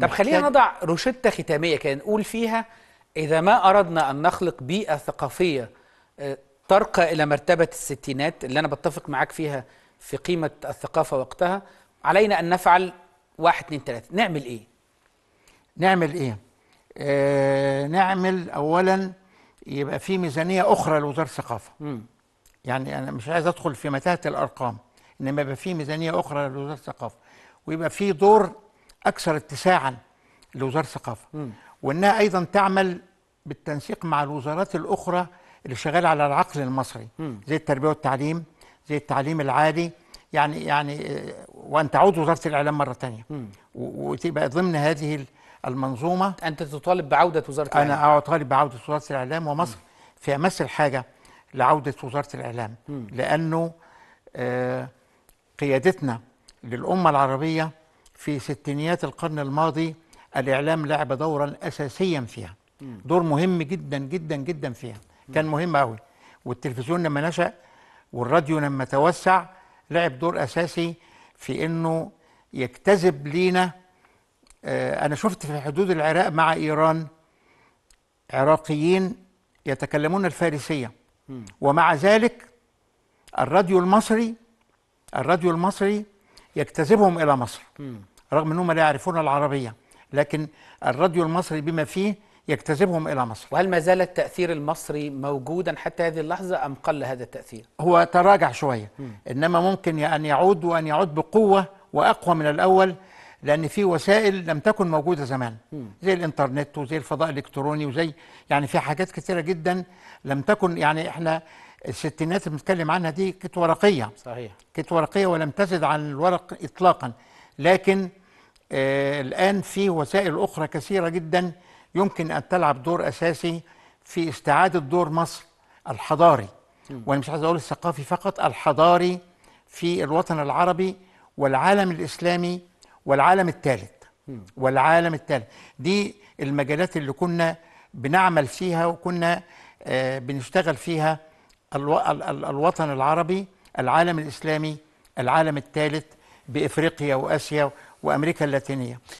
طب خلينا نضع روشتة ختامية كده نقول فيها إذا ما أردنا أن نخلق بيئة ثقافية ترقى آه، إلى مرتبة الستينات اللي أنا بتفق معاك فيها في قيمة الثقافة وقتها علينا أن نفعل واحد اثنين ثلاثه نعمل إيه؟ نعمل إيه؟ آه نعمل أولا يبقى في ميزانية أخرى لوزارة الثقافة م. يعني أنا مش عايز أدخل في متاهة الأرقام إنما يبقى في ميزانية أخرى لوزارة الثقافة ويبقى في دور اكثر اتساعا لوزاره الثقافه وانها ايضا تعمل بالتنسيق مع الوزارات الاخرى اللي شغاله على العقل المصري زي التربيه والتعليم زي التعليم العالي يعني يعني وان تعود وزاره الاعلام مره ثانيه وتبقى ضمن هذه المنظومه انت تطالب بعوده وزاره الاعلام انا اطالب بعوده وزاره الاعلام ومصر في امس الحاجه لعوده وزاره الاعلام لانه آه قيادتنا للامه العربيه في ستينيات القرن الماضي الإعلام لعب دورا أساسيا فيها دور مهم جدا جدا جدا فيها كان مهم أوي والتلفزيون لما نشأ والراديو لما توسع لعب دور أساسي في أنه يجتذب لينا آه، أنا شفت في حدود العراق مع إيران عراقيين يتكلمون الفارسية ومع ذلك الراديو المصري الراديو المصري يجتذبهم الى مصر رغم انهم لا يعرفون العربيه لكن الراديو المصري بما فيه يجتذبهم الى مصر وهل ما زال التاثير المصري موجودا حتى هذه اللحظه ام قل هذا التاثير هو تراجع شويه م. انما ممكن ان يعود وان يعود بقوه واقوى من الاول لان في وسائل لم تكن موجوده زمان م. زي الانترنت وزي الفضاء الالكتروني وزي يعني في حاجات كثيره جدا لم تكن يعني احنا الستينات اللي بنتكلم عنها دي كانت ورقيه صحيح كانت ورقيه ولم تزد عن الورق اطلاقا لكن آه الان في وسائل اخرى كثيره جدا يمكن ان تلعب دور اساسي في استعاده دور مصر الحضاري م. وانا مش عايز اقول الثقافي فقط الحضاري في الوطن العربي والعالم الاسلامي والعالم الثالث والعالم الثالث دي المجالات اللي كنا بنعمل فيها وكنا آه بنشتغل فيها الوطن العربي العالم الإسلامي العالم الثالث بإفريقيا وآسيا وأمريكا اللاتينية